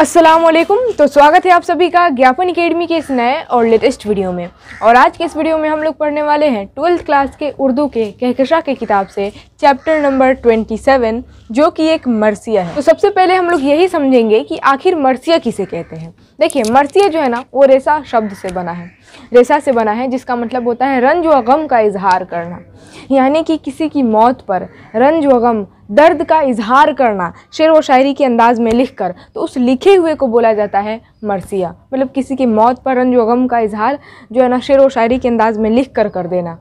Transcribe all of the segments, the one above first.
असलकुम तो स्वागत है आप सभी का ज्ञापन अकेडमी के इस नए और लेटेस्ट वीडियो में और आज के इस वीडियो में हम लोग पढ़ने वाले हैं ट्वेल्थ क्लास के उर्दू के कहकशा के किताब से चैप्टर नंबर 27 जो कि एक मरसिया है तो सबसे पहले हम लोग यही समझेंगे कि आखिर मरसिया किसे कहते हैं देखिए मरसिया जो है ना वो रेसा शब्द से बना है रेशा से बना है जिसका मतलब होता है रंज व गम का इजहार करना यानी कि किसी की मौत पर रंज व गम दर्द का इजहार करना शेर व शायरी के अंदाज में लिख कर तो उस लिखे हुए को बोला जाता है मरसिया मतलब किसी की मौत पर रंज व गम का इजहार जो है ना शेर व शायरी के अंदाज में लिख कर कर देना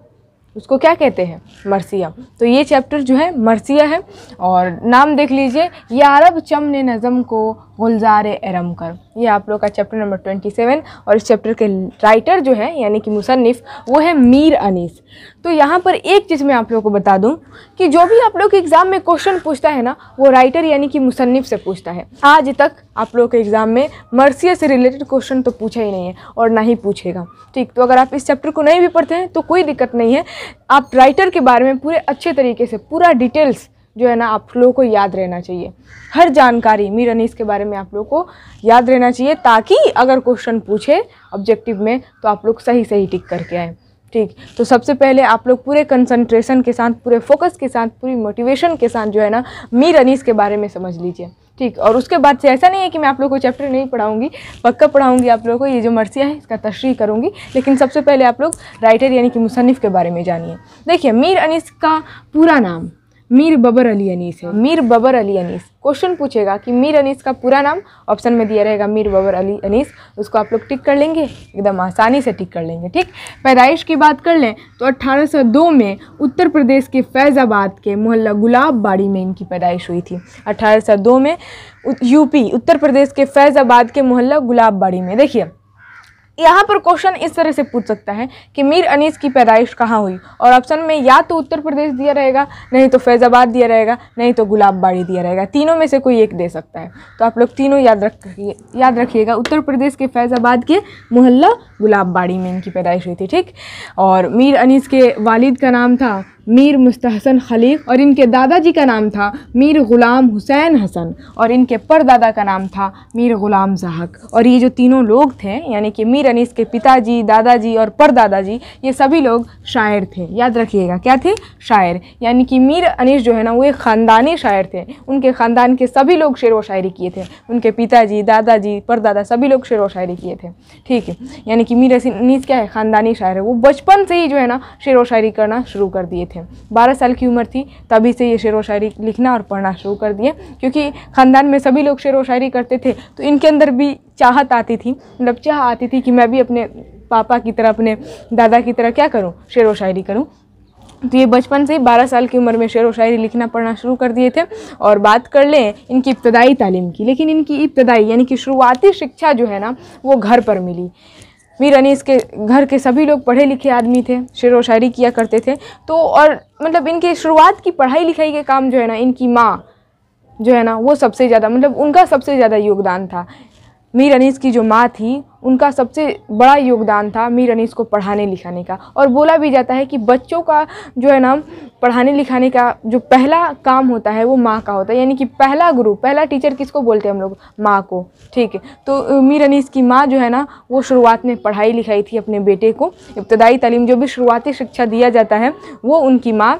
उसको क्या कहते हैं मरसिया तो ये चैप्टर जो है मरसिया है और नाम देख लीजिए ये अरब चम ने नज़म को गुलजार एरम कर ये आप लोग का चैप्टर नंबर ट्वेंटी सेवन और इस चैप्टर के राइटर जो है यानी कि मुसनफ़ वो है मीर अनीस तो यहाँ पर एक चीज़ मैं आप लोगों को बता दूँ कि जो भी आप लोग के एग्ज़ाम में क्वेश्चन पूछता है ना वो राइटर यानी कि मुसनफ़ से पूछता है आज तक आप लोगों के एग्ज़ाम में मर्सिया से रिलेटेड क्वेश्चन तो पूछा ही नहीं है और ना ही पूछेगा ठीक तो अगर आप इस चैप्टर को नहीं भी पढ़ते हैं तो कोई दिक्कत नहीं है आप राइटर के बारे में पूरे अच्छे तरीके से पूरा डिटेल्स जो है ना आप लोगों को याद रहना चाहिए हर जानकारी मीर अनीस के बारे में आप लोगों को याद रहना चाहिए ताकि अगर क्वेश्चन पूछे ऑब्जेक्टिव में तो आप लोग सही सही टिक करके आएँ ठीक तो सबसे पहले आप लोग पूरे कंसंट्रेशन के साथ पूरे फोकस के साथ पूरी मोटिवेशन के साथ जो है ना मी अनीस के बारे में समझ लीजिए ठीक और उसके बाद से ऐसा नहीं है कि मैं आप लोगों को चैप्टर नहीं पढ़ाऊंगी पक्का पढ़ाऊंगी आप लोगों को ये जो मरसिया है इसका तशरी करूंगी लेकिन सबसे पहले आप लोग राइटर यानी कि मुसनफ़ के बारे में जानिए देखिए मीर अनीस का पूरा नाम मीर बबर अली अनीस है मीर बबर अली अनीस क्वेश्चन पूछेगा कि मीर अनीस का पूरा नाम ऑप्शन में दिया रहेगा मीर बबर अली अनीस उसको आप लोग टिक कर लेंगे एकदम आसानी से टिक कर लेंगे ठीक पैदाइश की बात कर लें तो 1802 में उत्तर प्रदेश के फैज़ाबाद के मोहल्ला गुलाब बाड़ी में इनकी पैदाइश हुई थी 1802 में यूपी उत्तर प्रदेश के फैज़ाबाद के मोहल्ला गुलाब बाड़ी में देखिए यहाँ पर क्वेश्चन इस तरह से पूछ सकता है कि मीर अनीस की पैदाइश कहाँ हुई और ऑप्शन में या तो उत्तर प्रदेश दिया रहेगा नहीं तो फैज़ाबाद दिया रहेगा नहीं तो गुलाबबाड़ी दिया रहेगा तीनों में से कोई एक दे सकता है तो आप लोग तीनों याद रखिए याद रखिएगा उत्तर प्रदेश के फैज़ाबाद के मोहल्ला गुलाबबाड़ी में इनकी पैदाइश हुई थी ठीक और मीर अनीस के वालिद का नाम था मीर मुस्तहसन खलीक और इनके दादाजी का नाम था मीर ग़ुलाम हुसैन हसन और इनके परदादा का नाम था मीर ग़ुलाम जहाक और ये जो तीनों लोग थे यानी कि मीर अनीस के पिताजी दादाजी और परदादाजी ये सभी लोग शायर थे याद रखिएगा क्या थे शायर यानी कि मीर अनीस जो है ना वो एक ख़ानदानी शायर थे उनके ख़ानदान के सभी लोग शेर व शायरी किए थे उनके पिताजी दादाजी परदादा सभी लोग शेर व शायरी किए थे ठीक है यानी कि मीर अनीस क्या है ख़ानदानी शायर है वो बचपन से ही जो है ना शेर व शायरी करना शुरू कर दिए थे थे बारह साल की उम्र थी तभी से ये शेर व शायरी लिखना और पढ़ना शुरू कर दिए क्योंकि ख़ानदान में सभी लोग शेर व शायरी करते थे तो इनके अंदर भी चाहत आती थी मतलब चाह आती थी कि मैं भी अपने पापा की तरह अपने दादा की तरह क्या करूँ शेर व शायरी करूँ तो ये बचपन से ही बारह साल की उम्र में शेर व शायरी लिखना पढ़ना शुरू कर दिए थे और बात कर लें इनकी इब्तदाई तालीम की लेकिन इनकी इब्तदाई यानी कि शुरुआती शिक्षा जो है ना वो घर पर मिली मीर अनीस के घर के सभी लोग पढ़े लिखे आदमी थे शेर व शायरी किया करते थे तो और मतलब इनके शुरुआत की पढ़ाई लिखाई के काम जो है ना इनकी माँ जो है ना वो सबसे ज़्यादा मतलब उनका सबसे ज़्यादा योगदान था मीर अनीस की जो माँ थी उनका सबसे बड़ा योगदान था मीर अनीस को पढ़ाने लिखाने का और बोला भी जाता है कि बच्चों का जो है ना पढ़ाने लिखाने का जो पहला काम होता है वो माँ का होता है यानी कि पहला गुरु पहला टीचर किसको बोलते हैं हम लोग माँ को ठीक है तो मीर अनीस की माँ जो है ना वो शुरुआत में पढ़ाई लिखाई थी अपने बेटे को इब्तदाई तलीम जो भी शुरुआती शिक्षा दिया जाता है वो उनकी माँ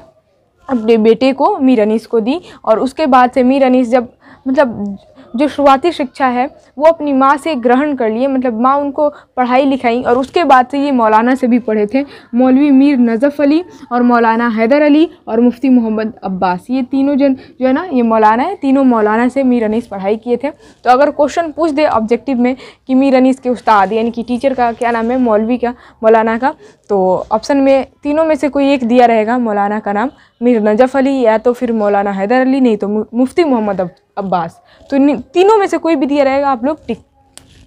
अपने बेटे को मीर अनीस को दी और उसके बाद से मीर अनीस जब मतलब जो शुरुआती शिक्षा है वो अपनी माँ से ग्रहण कर लिए मतलब माँ उनको पढ़ाई लिखाई और उसके बाद से ये मौलाना से भी पढ़े थे मौलवी मीर नज़फ़ अली और मौलाना हैदर अली और मुफ्ती मोहम्मद अब्बास ये तीनों जन जो है ना ये मौलाना है तीनों मौलाना से मीर अनीस पढ़ाई किए थे तो अगर क्वेश्चन पूछ दे ऑब्जेक्टिव में कि मीर अनीस के उस्ताद यानी कि टीचर का क्या नाम है मौलवी का मौलाना का तो ऑप्शन में तीनों में से कोई एक दिया रहेगा मौलाना का नाम मीर नजफ़ अली या तो फिर मौलाना हैदर अली नहीं तो मुफ्ती मोहम्मद अब्बास तो तीनों में से कोई भी दिया रहेगा आप लोग टिक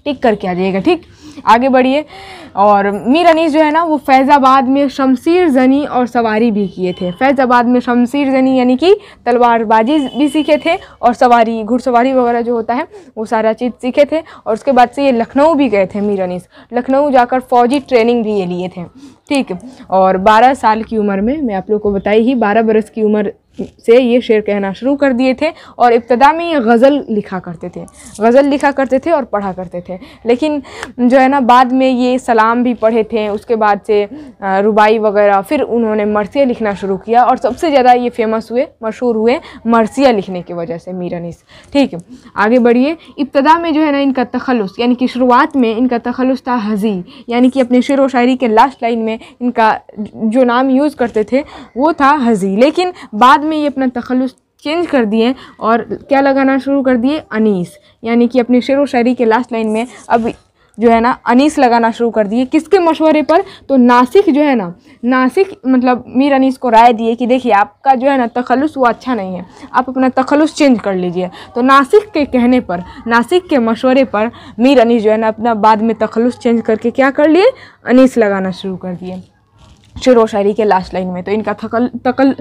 टिक करके आ जाइएगा ठीक आगे बढ़िए और मीर अनीस जो है ना वो फैज़ाबाद में शमशीर जनी और सवारी भी किए थे फैज़ाबाद में शमशीर जनी यानी कि तलवारबाजी भी सीखे थे और सवारी घुड़सवारी वगैरह जो होता है वो सारा चीज़ सीखे थे और उसके बाद से ये लखनऊ भी गए थे मीर अनीस लखनऊ जाकर फ़ौजी ट्रेनिंग भी ये लिए थे ठीक और 12 साल की उम्र में मैं आप लोग को बताई ही 12 बरस की उम्र से ये शेर कहना शुरू कर दिए थे और इब्तदा में ये गज़ल लिखा करते थे गज़ल लिखा करते थे और पढ़ा करते थे लेकिन जो है ना बाद में ये सलाम भी पढ़े थे उसके बाद से रुबाई वगैरह फिर उन्होंने मरसिया लिखना शुरू किया और सबसे ज़्यादा ये फेमस हुए मशहूर हुए मरसिया लिखने की वजह से निस ठीक है आगे बढ़िए इब्तदा में जो है ना इनका तखलस यानी कि शुरुआत में इनका तखलस था हज़ी यानी कि अपने शेर व शायरी के लास्ट लाइन में में इनका जो नाम यूज़ करते थे वो था हज़ी लेकिन बाद में ये अपना तखलस चेंज कर दिए और क्या लगाना शुरू कर दिए अनीस यानी कि अपनी शेर व शायरी के लास्ट लाइन में अब जो है ना अनीस लगाना शुरू कर दिए किसके मशवरे पर तो नासिक जो है ना नासिक मतलब मीर अनीस को राय दिए कि देखिए आपका जो है ना तखलुस वो अच्छा नहीं है आप अपना तखलस चेंज कर लीजिए तो नासिक के कहने पर नासिक के मशवरे पर मीर अनीस जो है ना अपना बाद में तखलुस चेंज करके क्या कर लिए अनीस लगाना शुरू कर दिए शेर शायरी के लास्ट लाइन में तो इनका थकल तकल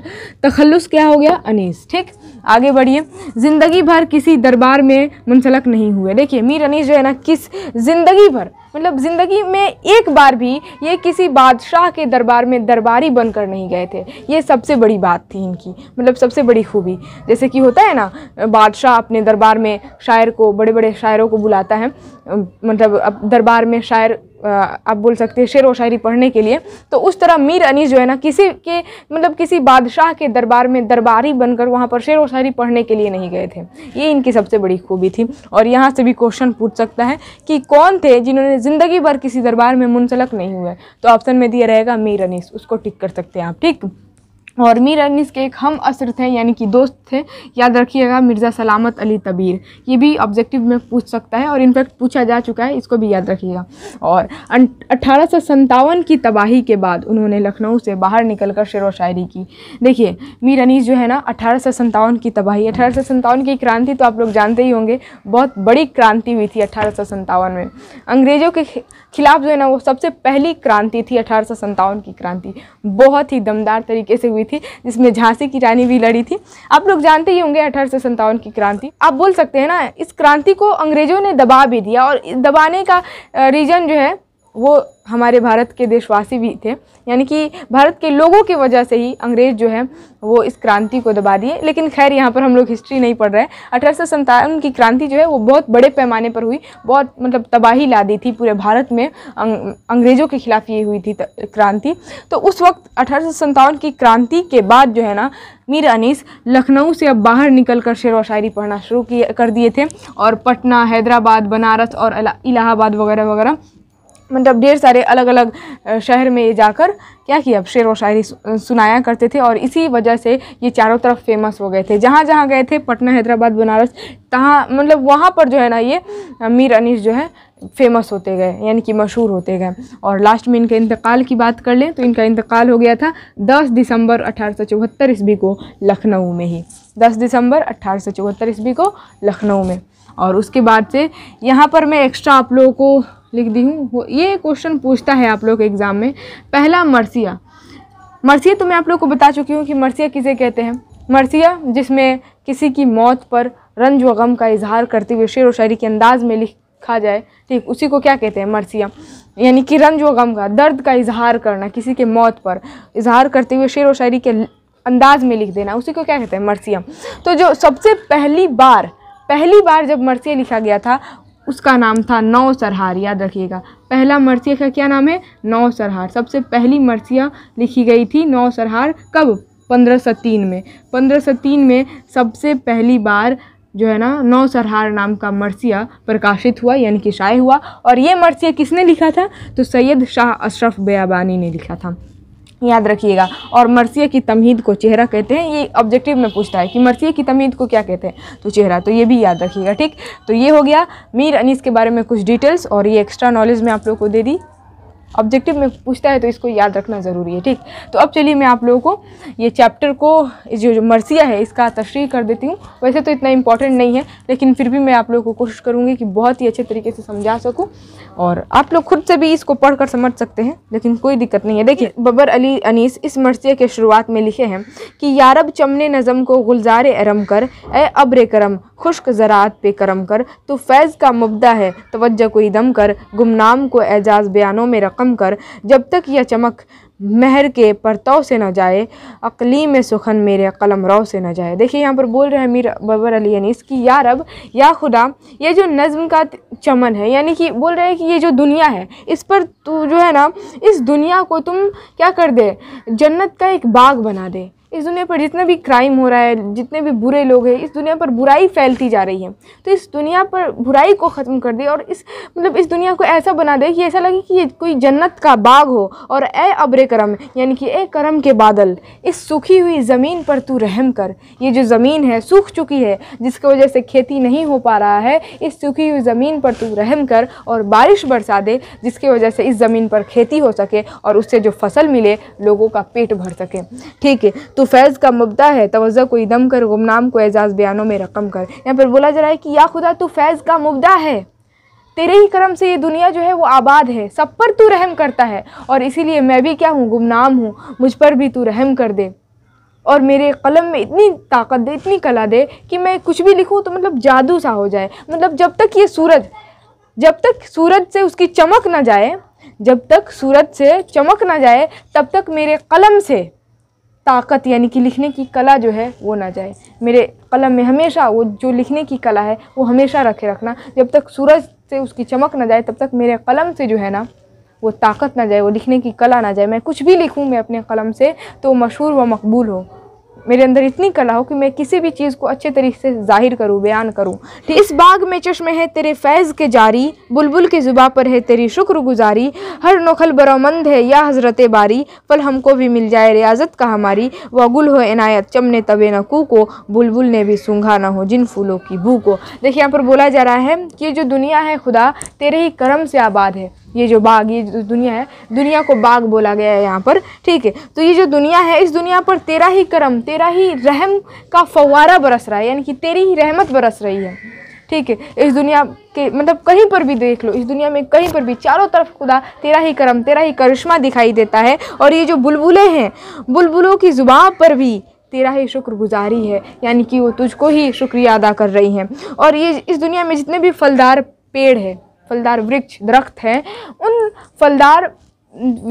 तखलुस क्या हो गया अनीस ठीक आगे बढ़िए ज़िंदगी भर किसी दरबार में मुंसलक नहीं हुए देखिए मीर अनीस जो है ना किस ज़िंदगी भर मतलब ज़िंदगी में एक बार भी ये किसी बादशाह के दरबार में दरबारी बनकर नहीं गए थे ये सबसे बड़ी बात थी इनकी मतलब सबसे बड़ी खूबी जैसे कि होता है ना बादशाह अपने दरबार में शायर को बड़े बड़े शायरों को बुलाता है मतलब दरबार में शायर आप बोल सकते हैं शेर व शायरी पढ़ने के लिए तो उस तरह मीर अनीस जो है ना किसी के मतलब किसी बादशाह के दरबार में दरबारी बनकर वहाँ पर शेर व शायरी पढ़ने के लिए नहीं गए थे ये इनकी सबसे बड़ी खूबी थी और यहाँ से भी क्वेश्चन पूछ सकता है कि कौन थे जिन्होंने ज़िंदगी भर किसी दरबार में मुंसलक नहीं हुए तो ऑप्शन में दिया रहेगा मीर अनीस उसको टिक कर सकते हैं आप ठीक और मीर अनीस के एक हम असर थे यानी कि दोस्त थे याद रखिएगा मिर्ज़ा सलामत अली तबीर ये भी ऑब्जेक्टिव में पूछ सकता है और इनफैक्ट पूछा जा चुका है इसको भी याद रखिएगा और अठारह की तबाही के बाद उन्होंने लखनऊ से बाहर निकलकर शेर व शायरी की देखिए मीर अनीस जो है ना अठारह की तबाही अठारह की क्रांति तो आप लोग जानते ही होंगे बहुत बड़ी क्रांति हुई थी अठारह में अंग्रेज़ों के खिलाफ जो है ना वो सबसे पहली क्रांति थी अठारह की क्रांति बहुत ही दमदार तरीके से हुई थी जिसमें झांसी की रानी भी लड़ी थी आप लोग जानते ही होंगे अठारह की क्रांति आप बोल सकते हैं ना इस क्रांति को अंग्रेजों ने दबा भी दिया और दबाने का रीज़न जो है वो हमारे भारत के देशवासी भी थे यानी कि भारत के लोगों की वजह से ही अंग्रेज़ जो है वो इस क्रांति को दबा दिए लेकिन खैर यहाँ पर हम लोग हिस्ट्री नहीं पढ़ रहे सौ अठारह की क्रांति जो है वो बहुत बड़े पैमाने पर हुई बहुत मतलब तबाही ला दी थी पूरे भारत में अंग, अंग्रेज़ों के ख़िलाफ़ ये हुई थी क्रांति तो उस वक्त अठारह की क्रांति के बाद जो है ना मीर अनीस लखनऊ से अब बाहर निकल कर शेर व शायरी पढ़ना शुरू किए कर दिए थे और पटना हैदराबाद बनारस और इलाहाबाद वगैरह वगैरह मतलब ढेर सारे अलग अलग शहर में जाकर क्या किया शेर व शायरी सुनाया करते थे और इसी वजह से ये चारों तरफ फेमस हो गए थे जहाँ जहाँ गए थे पटना हैदराबाद बनारस तहाँ मतलब वहाँ पर जो है ना ये मीर अनीस जो है फेमस होते गए यानी कि मशहूर होते गए और लास्ट में इनके इंतकाल की बात कर लें तो इनका इंतकाल हो गया था 10 दिसंबर अठारह ईस्वी को लखनऊ में ही 10 दिसंबर अठारह ईस्वी को लखनऊ में और उसके बाद से यहाँ पर मैं एक्स्ट्रा आप लोगों को लिख दी हूँ ये क्वेश्चन पूछता है आप लोग के एग्ज़ाम में पहला मरसिया मरसिया तो मैं आप लोग को बता चुकी हूँ कि मरसिया किसे कहते हैं मरसिया जिसमें किसी की मौत पर रंज व गम का इजहार करते हुए शेर व शायरी के अंदाज में लिखा जाए ठीक उसी को क्या कहते हैं मरसिया यानी कि रंज व गम का दर्द का इजहार करना किसी के मौत पर इजहार करते हुए शेर व शायरी के अंदाज में लिख देना उसी को क्या कहते हैं मरसिया तो जो सबसे पहली बार पहली बार जब मरसिया लिखा गया था उसका नाम था नौ सरहार याद रखिएगा पहला मरसिया का क्या नाम है नौ सरहार सबसे पहली मरसिया लिखी गई थी नौ सरहार कब पंद्रह सौ तीन में पंद्रह सौ तीन में सबसे पहली बार जो है ना नौ सरहार नाम का मरसिया प्रकाशित हुआ यानी कि शाये हुआ और ये मरसिया किसने लिखा था तो सैयद शाह अशरफ बयाबानी ने लिखा था याद रखिएगा और मरसिया की तमहीद को चेहरा कहते हैं ये ऑब्जेक्टिव में पूछता है कि मरसिया की तमहीद को क्या कहते हैं तो चेहरा तो ये भी याद रखिएगा ठीक तो ये हो गया मीर अनीस के बारे में कुछ डिटेल्स और ये एक्स्ट्रा नॉलेज मैं आप लोग को दे दी ऑब्जेक्टिव में पूछता है तो इसको याद रखना ज़रूरी है ठीक तो अब चलिए मैं आप लोगों को ये चैप्टर को जो जो मरसिया है इसका तशरी कर देती हूँ वैसे तो इतना इंपॉर्टेंट नहीं है लेकिन फिर भी मैं आप लोगों को कोशिश करूँगी कि बहुत ही अच्छे तरीके से समझा सकूँ और आप लोग खुद से भी इसको पढ़ कर समझ सकते हैं लेकिन कोई दिक्कत नहीं है देखिए बबर अली अनीस इस मरसिया के शुरुआत में लिखे हैं कि यारब चमने नज़म को गुलजार अरम कर ए अब्र करम खुश्क ज़रात पे करम कर तो फैज़ का मुबदा है तवज्जो को दम कर गुमनाम को एजाज बयानों में रकम थम कर जब तक यह चमक महर के परताव से न जाए अकली में सुखन मेरे कलम रो से न जाए देखिए यहाँ पर बोल रहे हैं मीर बबर अली अनीस कि या रब या खुदा ये जो नज़म का चमन है यानी कि बोल रहे हैं कि ये जो दुनिया है इस पर तू जो है ना इस दुनिया को तुम क्या कर दे जन्नत का एक बाग बना दे इस दुनिया पर जितना भी क्राइम हो रहा है जितने भी बुरे लोग हैं इस दुनिया पर बुराई फैलती जा रही है तो इस दुनिया पर बुराई को ख़त्म कर दे और इस मतलब इस दुनिया को ऐसा बना दे कि ऐसा लगे कि ये कोई जन्नत का बाग हो और ए अब्रे करम यानी कि ए करम के बादल इस सूखी हुई ज़मीन पर तू रहम कर ये जो ज़मीन है सूख चुकी है जिसकी वजह से खेती नहीं हो पा रहा है इस सूखी हुई ज़मीन पर तू रहम कर और बारिश बरसा दे जिसकी वजह से इस ज़मीन पर खेती हो सके और उससे जो फसल मिले लोगों का पेट भर सके ठीक है तो फैज़ का मुबदा है तोज़ को दम कर गुमनाम को एजाज़ बयानों में रकम कर यहाँ पर बोला जा रहा है कि या खुदा तो फैज़ का मुबदा है तेरे ही करम से ये दुनिया जो है वो आबाद है सब पर तू रहम करता है और इसीलिए मैं भी क्या हूँ गुमनाम हूँ मुझ पर भी तू रहम कर दे और मेरे कलम में इतनी ताकत दे इतनी कला दे कि मैं कुछ भी लिखूँ तो मतलब जादू सा हो जाए मतलब जब तक ये सूरज जब तक सूरज से उसकी चमक ना जाए जब तक सूरज से चमक ना जाए तब तक मेरे कलम से ताकत यानी कि लिखने की कला जो है वो ना जाए मेरे कलम में हमेशा वो जो लिखने की कला है वो हमेशा रखे रखना जब तक सूरज से उसकी चमक ना जाए तब तक मेरे कलम से जो है ना वो ताकत ना जाए वो लिखने की कला ना जाए मैं कुछ भी लिखूँ मैं अपने कलम से तो मशहूर व मकबूल हो मेरे अंदर इतनी कला हो कि मैं किसी भी चीज़ को अच्छे तरीके से जाहिर करूँ बयान करूँ तो इस बाग में चश्मे है तेरे फैज़ के जारी बुलबुल की ज़ुबा पर है तेरी शुक्रगुजारी हर नोखल बरोमंद है या हज़रत बारी फल हमको भी मिल जाए रियाजत का हमारी व गुल हो इनायत चमने तबे कू को बुलबुल ने भी सूंघा ना हो जिन फूलों की बू को देखिए यहाँ पर बोला जा रहा है कि जो दुनिया है खुदा तेरे ही करम से आबाद है ये जो बाघ ये जो दुनिया है दुनिया को बाघ बोला गया है यहाँ पर ठीक है तो ये जो दुनिया है इस दुनिया पर तेरा ही करम तेरा ही रहम का फवारा बरस रहा है यानी कि तेरी ही रहमत बरस रही है ठीक है इस दुनिया के मतलब कहीं पर भी देख लो इस दुनिया में कहीं पर भी चारों तरफ खुदा तेरा ही करम तेरा ही करिश्मा दिखाई देता है और ये जो बुलबुलें हैं बुलबुलों की जुबान पर भी तेरा ही शुक्रगुजारी है यानी कि वो तुझको ही शुक्रिया अदा कर रही हैं और ये इस दुनिया में जितने भी फलदार पेड़ है फलदार वृक्ष दरख्त हैं उन फलदार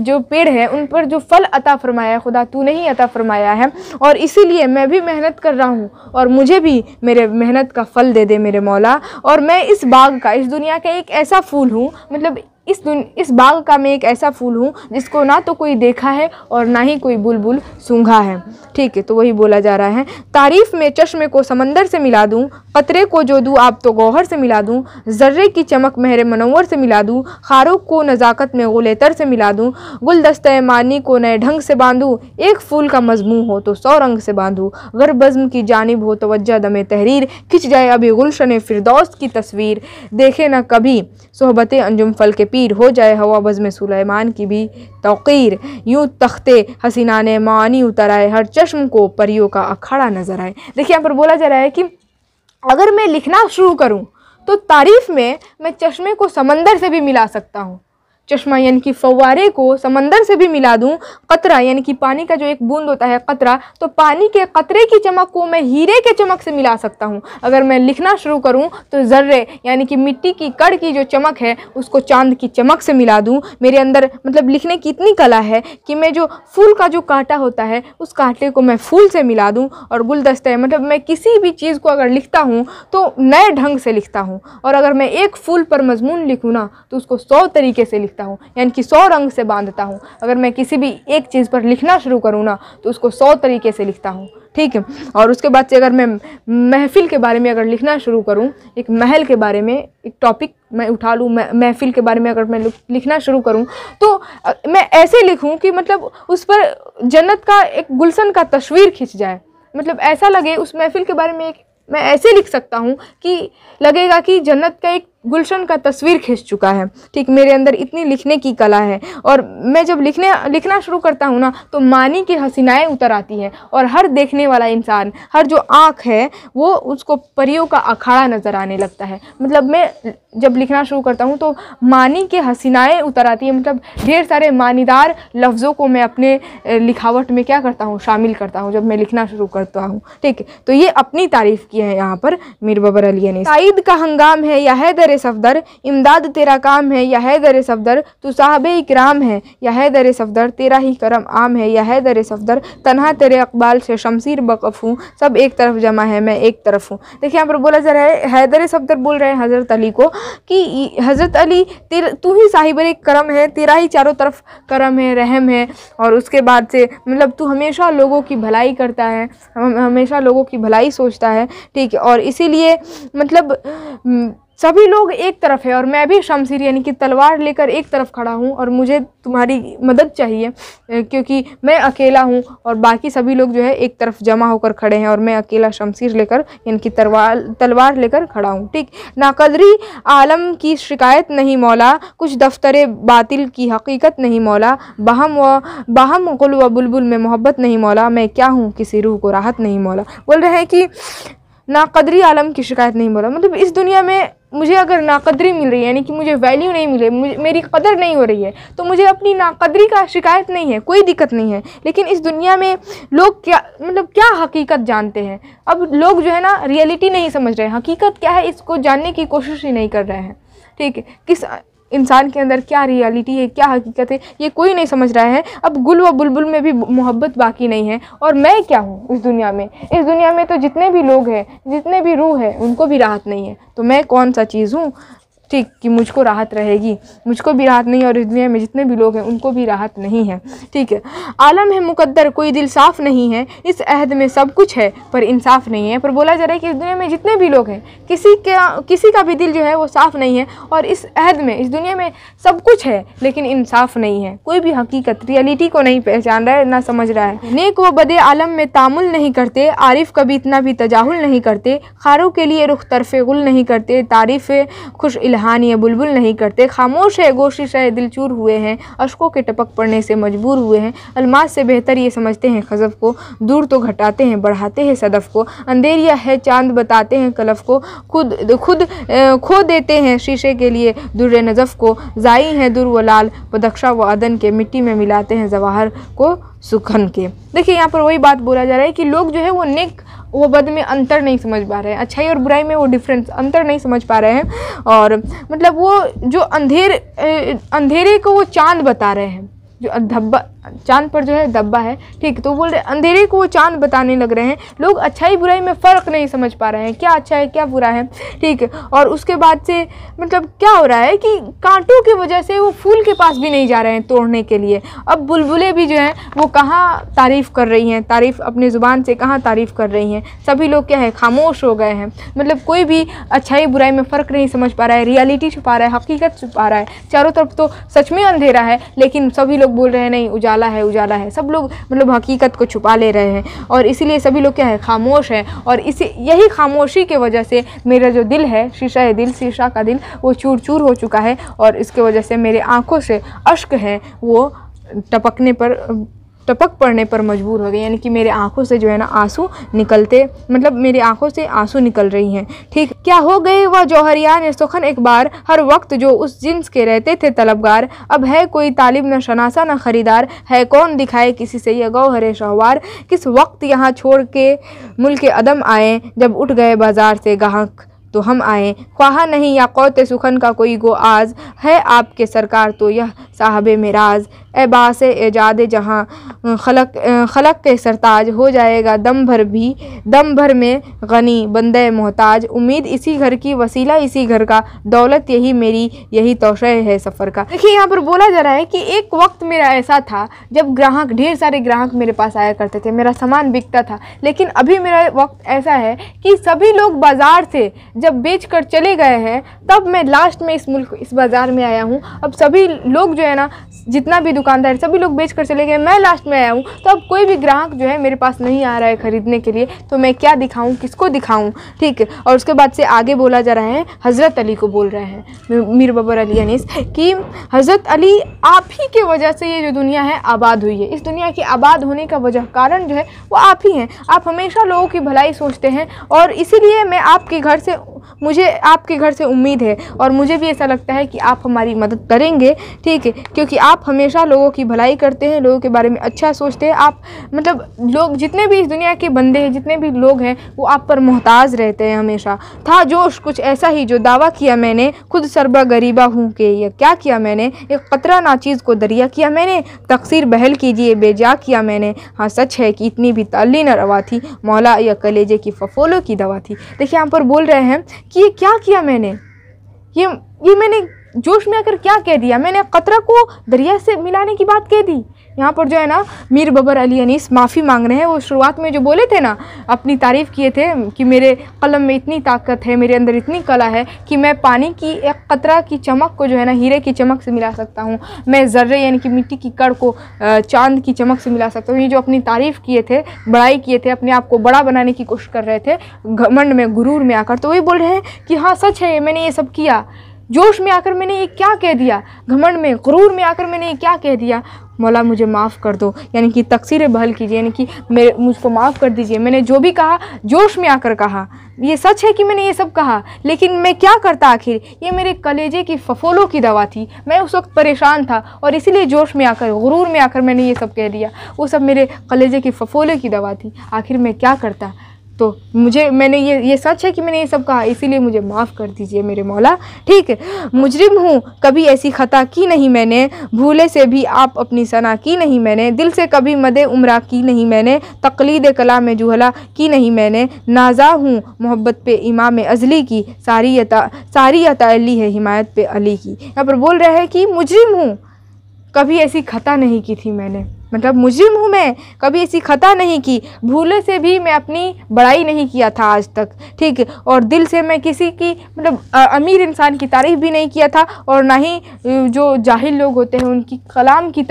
जो पेड़ हैं उन पर जो फल अता फरमाया खुदा तू नहीं अता फरमाया है और इसीलिए मैं भी मेहनत कर रहा हूँ और मुझे भी मेरे मेहनत का फल दे दे मेरे मौला और मैं इस बाग का इस दुनिया का एक ऐसा फूल हूँ मतलब इस इस बाग का मैं एक ऐसा फूल हूँ जिसको ना तो कोई देखा है और ना ही कोई बुलबुल सूंघा है ठीक है तो वही बोला जा रहा है तारीफ़ में चश्मे को समंदर से मिला दूँ पतरे को जो दूँ आप तो गौहर से मिला दूँ जर्रे की चमक महर मनोवर से मिला दूँ खारों को नज़ाकत में तर से मिला दूँ गुलदस्त मानी को नए ढंग से बांधूँ एक फूल का मजमू हो तो सौ रंग से बांधूँ गर बज़म की जानब हो तोज्जा दम तहरीर खिंच जाए अभी गुलशन फिरदौस की तस्वीर देखे ना कभी सोहबत अंजुम फल के पीर हो जाए हवा बजम सुलेमान की भी तोक़ीर यूँ तख्ते हसीना ने मानी उतर आए हर चश्म को परियों का अखाड़ा नज़र आए देखिए यहाँ पर बोला जा रहा है कि अगर मैं लिखना शुरू करूँ तो तारीफ़ में मैं चश्मे को समंदर से भी मिला सकता हूँ चश्मा यानी कि फवारे को समंदर से भी मिला दूं कतरा यानी कि पानी का जो एक बूंद होता है कतरा तो पानी के कतरे की चमक को मैं हीरे के चमक से मिला सकता हूँ अगर मैं लिखना शुरू करूँ तो ज़र्रे यानी कि मिट्टी की कड़ की जो चमक है उसको चांद की चमक से मिला दूँ मेरे अंदर मतलब लिखने की इतनी कला है कि मैं जो फूल का जो कांटा होता है उस कांटे को मैं फूल से मिला दूँ और गुलदस्ते मतलब मैं किसी भी चीज़ को अगर लिखता हूँ तो नए ढंग से लिखता हूँ और अगर मैं एक फूल पर मजमून लिखूँ ना तो उसको सौ तरीके से लिखता लिखता हूँ यानी कि सौ रंग से बांधता हूँ अगर मैं किसी भी एक चीज़ पर लिखना शुरू करूँ ना तो उसको सौ तरीके से लिखता हूँ ठीक है और उसके बाद से अगर मैं महफिल के बारे में अगर लिखना शुरू करूँ एक महल के बारे में एक टॉपिक मैं उठा लूँ महफिल के बारे में अगर मैं लिखना शुरू करूँ तो मैं ऐसे लिखूँ कि मतलब उस पर जन्नत का एक गुलशन का तस्वीर खींच जाए मतलब ऐसा लगे उस महफिल के बारे में एक मैं ऐसे लिख सकता हूँ कि लगेगा कि जन्नत का एक गुलशन का तस्वीर खींच चुका है ठीक मेरे अंदर इतनी लिखने की कला है और मैं जब लिखने लिखना शुरू करता हूँ ना तो मानी की हसीनाएँ उतर आती हैं और हर देखने वाला इंसान हर जो आँख है वो उसको परियों का अखाड़ा नज़र आने लगता है मतलब मैं जब लिखना शुरू करता हूँ तो मानी की हसीनाएँ उतर आती हैं मतलब ढेर सारे मानीदार लफ्ज़ों को मैं अपने लिखावट में क्या करता हूँ शामिल करता हूँ जब मैं लिखना शुरू करता हूँ ठीक तो ये अपनी तारीफ़ की है यहाँ पर मीर बबर अली ने शाइद का हंगाम है या हैदर सफदर इमदाद तेरा काम है या है दर सफदर तू साहब इकराम है या है दर सफदर तेरा ही करम आम है या है दर सफदर तनहा तेरे अकबाल से शमशीर बकफ हूँ सब एक तरफ जमा है मैं एक तरफ हूँ देखिए यहाँ पर बोला जा रहा है हैदर सफदर बोल रहे हैं हज़रत अली को कि हज़रत अली तू ही साहिब करम है तेरा ही चारों तरफ करम है रहम है और उसके बाद से मतलब तू हमेशा लोगों की भलाई करता है हमेशा लोगों की भलाई सोचता है ठीक है और इसीलिए मतलब हम्म, सभी लोग एक तरफ है और मैं भी शमशीर यानी कि तलवार लेकर एक तरफ खड़ा हूँ और मुझे तुम्हारी मदद चाहिए क्योंकि मैं अकेला हूँ और बाकी सभी लोग जो है एक तरफ जमा होकर खड़े हैं और मैं अकेला शमशीर लेकर यानी कि तलवार तलवार लेकर खड़ा हूँ ठीक नाकदरी आलम की शिकायत नहीं मौला कुछ दफ्तर बातिल की हकीकत नहीं मौला बहम व बहम गुल व बुलबुल में मोहब्बत नहीं मौला मैं क्या हूँ किसी रूह को राहत नहीं मौला बोल रहे हैं कि ना कदरी आलम की शिकायत नहीं मौला मतलब इस दुनिया में मुझे अगर नाकदरी मिल रही है यानी कि मुझे वैल्यू नहीं मिले मेरी कदर नहीं हो रही है तो मुझे अपनी नाकदरी का शिकायत नहीं है कोई दिक्कत नहीं है लेकिन इस दुनिया में लोग क्या मतलब क्या हकीकत जानते हैं अब लोग जो है ना रियलिटी नहीं समझ रहे हकीकत क्या है इसको जानने की कोशिश ही नहीं कर रहे हैं ठीक है किस इंसान के अंदर क्या रियलिटी है क्या हकीकत है ये कोई नहीं समझ रहा है अब गुल व बुलबुल में भी मोहब्बत बाकी नहीं है और मैं क्या हूँ इस दुनिया में इस दुनिया में तो जितने भी लोग हैं जितने भी रूह है उनको भी राहत नहीं है तो मैं कौन सा चीज़ हूँ ठीक कि मुझको राहत रहेगी मुझको भी राहत नहीं और इस दुनिया में जितने भी लोग हैं उनको भी राहत नहीं है ठीक है आलम है मुकद्दर कोई दिल साफ़ नहीं है इस अहद में सब कुछ है पर इंसाफ नहीं है पर बोला जा रहा है कि इस दुनिया में जितने भी लोग हैं किसी का किसी का भी दिल जो है वो साफ़ नहीं है और इस अहद में इस दुनिया में सब कुछ है लेकिन इंसाफ नहीं है कोई भी हकीकत रियलिटी को नहीं पहचान रहा है ना समझ रहा है नेक व बदे आलम में तामुल नहीं करते आरिफ कभी इतना भी तजाहुल नहीं करते खारों के लिए रुख तरफ़ गुल नहीं करते तारीफ़ खुश लहान या बुलबुल नहीं करते खामोश है गोशी शायद दिलचूर हुए हैं अशकों के टपक पड़ने से मजबूर हुए हैं अलमास से बेहतर ये समझते हैं खजब को दूर तो घटाते हैं बढ़ाते हैं सदफ़ को अंधेरिया है चांद बताते हैं कलफ को खुद खुद खो देते हैं शीशे के लिए दुर नजफ़ को जाई हैं दुर व लाल बदख्शा व अदन के मिट्टी में मिलाते हैं जवाहर को सुखन के देखिए यहाँ पर वही बात बोला जा रहा है कि लोग जो है वो नेक वो बद में अंतर नहीं समझ पा रहे हैं अच्छाई और बुराई में वो डिफरेंस अंतर नहीं समझ पा रहे हैं और मतलब वो जो अंधेर अंधेरे को वो चांद बता रहे हैं जो धब्बा चांद पर जो है धब्बा है ठीक तो बोल रहे अंधेरे को वो चांद बताने लग रहे हैं लोग अच्छाई बुराई में फ़र्क नहीं समझ पा रहे हैं क्या अच्छा है क्या बुरा है ठीक और उसके बाद से मतलब क्या हो रहा है कि कांटों की वजह से वो फूल के पास भी नहीं जा रहे हैं तोड़ने के लिए अब बुलबुलें भी जो हैं वो कहाँ तारीफ़ कर रही हैं तारीफ़ अपनी ज़ुबान से कहाँ तारीफ़ कर रही हैं सभी लोग क्या है खामोश हो गए हैं मतलब कोई भी अच्छाई बुराई में फ़र्क नहीं समझ पा रहा है रियलिटी छुपा रहा है हकीकत छुपा रहा है चारों तरफ तो सच में अंधेरा है लेकिन सभी लोग बोल रहे हैं नहीं उजाला उजाला है उजाला है सब लोग मतलब हकीकत को छुपा ले रहे हैं और इसीलिए सभी लोग क्या है खामोश हैं और इसी यही खामोशी के वजह से मेरा जो दिल है शीशा है दिल शीशा का दिल वो चूर चूर हो चुका है और इसके वजह से मेरे आँखों से अश्क है वो टपकने पर टपक पड़ने पर मजबूर हो गई यानी कि मेरे आँखों से जो है ना आंसू निकलते मतलब मेरी आँखों से आंसू निकल रही हैं ठीक क्या हो गए वह जौहरियान सुखन एक बार हर वक्त जो उस जिन्स के रहते थे तलबगार अब है कोई तालिब न शनासा न खरीदार है कौन दिखाए किसी से यह गौ हरे शहवार किस वक्त यहाँ छोड़ के मुल्क अदम आए जब उठ गए बाजार से गाहक तो हम आए ख्वाहा नहीं या कौत सुखन का कोई गो आज है आपके सरकार तो यह साहब मराज एबास एजाद जहाँ खलक खलक के सरताज हो जाएगा दम भर भी दम भर में गनी बंद मोहताज उम्मीद इसी घर की वसीला इसी घर का दौलत यही मेरी यही तोशय है सफ़र का देखिए यहाँ पर बोला जा रहा है कि एक वक्त मेरा ऐसा था जब ग्राहक ढेर सारे ग्राहक मेरे पास आया करते थे मेरा सामान बिकता था लेकिन अभी मेरा वक्त ऐसा है कि सभी लोग बाज़ार से जब बेच कर चले गए हैं तब मैं लास्ट में इस मुल्क इस बाज़ार में आया हूँ अब सभी लोग जो है ना जितना भी दुकानदार सभी लोग बेच कर चले गए मैं लास्ट में आया हूँ तो अब कोई भी ग्राहक जो है मेरे पास नहीं आ रहा है ख़रीदने के लिए तो मैं क्या दिखाऊँ किसको दिखाऊँ ठीक है और उसके बाद से आगे बोला जा रहा है हज़रत अली को बोल रहे हैं मीर बबर अली अनीस कि हज़रत अली आप ही के वजह से ये जो दुनिया है आबाद हुई है इस दुनिया की आबाद होने का वजह कारण जो है वो आप ही हैं आप हमेशा लोगों की भलाई सोचते हैं और इसीलिए मैं आपके घर से मुझे आपके घर से उम्मीद है और मुझे भी ऐसा लगता है कि आप हमारी मदद करेंगे ठीक है क्योंकि आप हमेशा लोगों की भलाई करते हैं लोगों के बारे में अच्छा सोचते हैं आप मतलब लोग जितने भी इस दुनिया के बंदे हैं जितने भी लोग हैं वो आप पर मोहताज रहते हैं हमेशा था जोश कुछ ऐसा ही जो दावा किया मैंने खुद सरबा गरीबा हूँ के ये क्या किया मैंने एक कतरा चीज़ को दरिया किया मैंने तकसीर बहल कीजिए बेजा किया मैंने हाँ सच है कि इतनी भी ताली न रवा थी मौला या कलेजे की फफोलों की दवा थी देखिए यहाँ पर बोल रहे हैं हैं कि ये क्या किया मैंने ये ये मैंने जोश में आकर क्या कह दिया मैंने क़तरा को दरिया से मिलाने की बात कह दी यहाँ पर जो है ना मीर बबर अली अनीस माफ़ी मांग रहे हैं वो शुरुआत में जो बोले थे ना अपनी तारीफ़ किए थे कि मेरे कलम में इतनी ताकत है मेरे अंदर इतनी कला है कि मैं पानी की एक कतरा की चमक को जो है ना हीरे की चमक से मिला सकता हूँ मैं ज़र्रे यानी कि मिट्टी की कड़ को चांद की चमक से मिला सकता हूँ ये जो अपनी तारीफ़ किए थे बड़ाई किए थे अपने आप को बड़ा बनाने की कोशिश कर रहे थे घमंड में गुरूर में आकर तो वही बोल रहे हैं कि हाँ सच है मैंने ये सब किया जोश में आकर मैंने ये क्या कह दिया घमंड में गुरूर में आकर मैंने ये क्या कह दिया मौला मुझे माफ़ कर दो यानी कि तकसीर बहल कीजिए यानी कि मेरे मुझको माफ़ कर दीजिए मैंने जो भी कहा जोश में आकर कहा ये सच है कि मैंने ये सब कहा लेकिन मैं क्या करता आखिर ये मेरे कलेजे की फफोलों की दवा थी मैं उस वक्त परेशान था और इसीलिए जोश में आकर गुरूर में आकर मैंने ये सब कह दिया वो सब मेरे कलेजे की फफोलों की दवा थी आखिर मैं क्या करता तो मुझे मैंने ये ये सच है कि मैंने ये सब कहा इसीलिए मुझे माफ़ कर दीजिए मेरे मौला ठीक है मुजरिम हूँ कभी ऐसी ख़ता की नहीं मैंने भूले से भी आप अपनी सना की नहीं मैंने दिल से कभी मद उमरा की नहीं मैंने तकलीद कला में जुहला की नहीं मैंने नाजा हूँ मोहब्बत पे इमाम अजली की सारी अता सारी अता अली है हिमायत पे अली की यहाँ पर बोल रहे हैं कि मुजरिम हूँ कभी ऐसी ख़ता नहीं की थी मैंने मतलब मुजरिम हूँ मैं कभी ऐसी खता नहीं की भूले से भी मैं अपनी बड़ाई नहीं किया था आज तक ठीक और दिल से मैं किसी की मतलब अमीर इंसान की तारीफ़ भी नहीं किया था और ना ही जो जाहिल लोग होते हैं उनकी कलाम की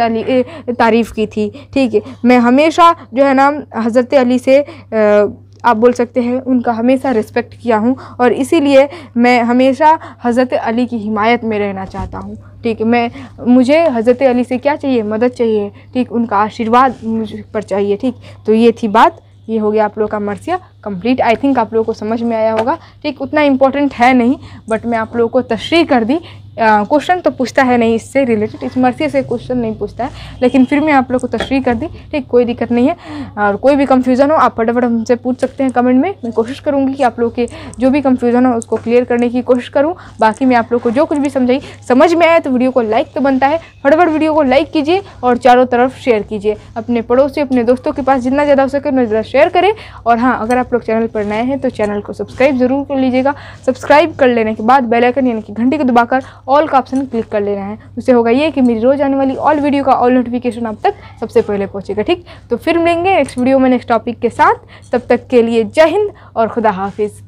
तारीफ़ की थी ठीक है मैं हमेशा जो है ना हज़रत अली से आ, आप बोल सकते हैं उनका हमेशा रिस्पेक्ट किया हूँ और इसीलिए मैं हमेशा हज़रत अली की हिमायत में रहना चाहता हूँ ठीक मैं मुझे हज़रत अली से क्या चाहिए मदद चाहिए ठीक उनका आशीर्वाद मुझ पर चाहिए ठीक तो ये थी बात ये हो गया आप लोग का मरसिया कंप्लीट आई थिंक आप लोगों को समझ में आया होगा ठीक उतना इम्पोर्टेंट है नहीं बट मैं आप लोगों को तशरी कर दी क्वेश्चन तो पूछता है नहीं इससे रिलेटेड इस मर्सी से क्वेश्चन नहीं पूछता है लेकिन फिर मैं आप लोग को तशरी कर दी ठीक कोई दिक्कत नहीं है और कोई भी कन्फ्यूज़न हो आप फटाफट हमसे पूछ सकते हैं कमेंट में मैं कोशिश करूँगी कि आप लोग के जो भी कंफ्यूज़न हो उसको क्लियर करने की कोशिश करूँ बाकी मैं आप लोग को जो कुछ भी समझाई समझ में आया तो वीडियो को लाइक तो बनता है फटाफट वीडियो को लाइक कीजिए और चारों तरफ शेयर कीजिए अपने पड़ोसी अपने दोस्तों के पास जितना ज़्यादा हो सके उतना ज़्यादा शेयर करें और हाँ अगर आप लोग चैनल पर नए हैं तो चैनल को सब्सक्राइब ज़रूर कर लीजिएगा सब्सक्राइब कर लेने के बाद आइकन यानी कि घंटे को दबाकर ऑल का ऑप्शन क्लिक कर लेना है उससे होगा ये कि मेरी रोज़ आने वाली ऑल वीडियो का ऑल नोटिफिकेशन आप तक सबसे पहले पहुँचेगा ठीक तो फिर मिलेंगे नेक्स्ट वीडियो में नेक्स्ट टॉपिक के साथ तब तक के लिए जय हिंद और खुदा हाफिज़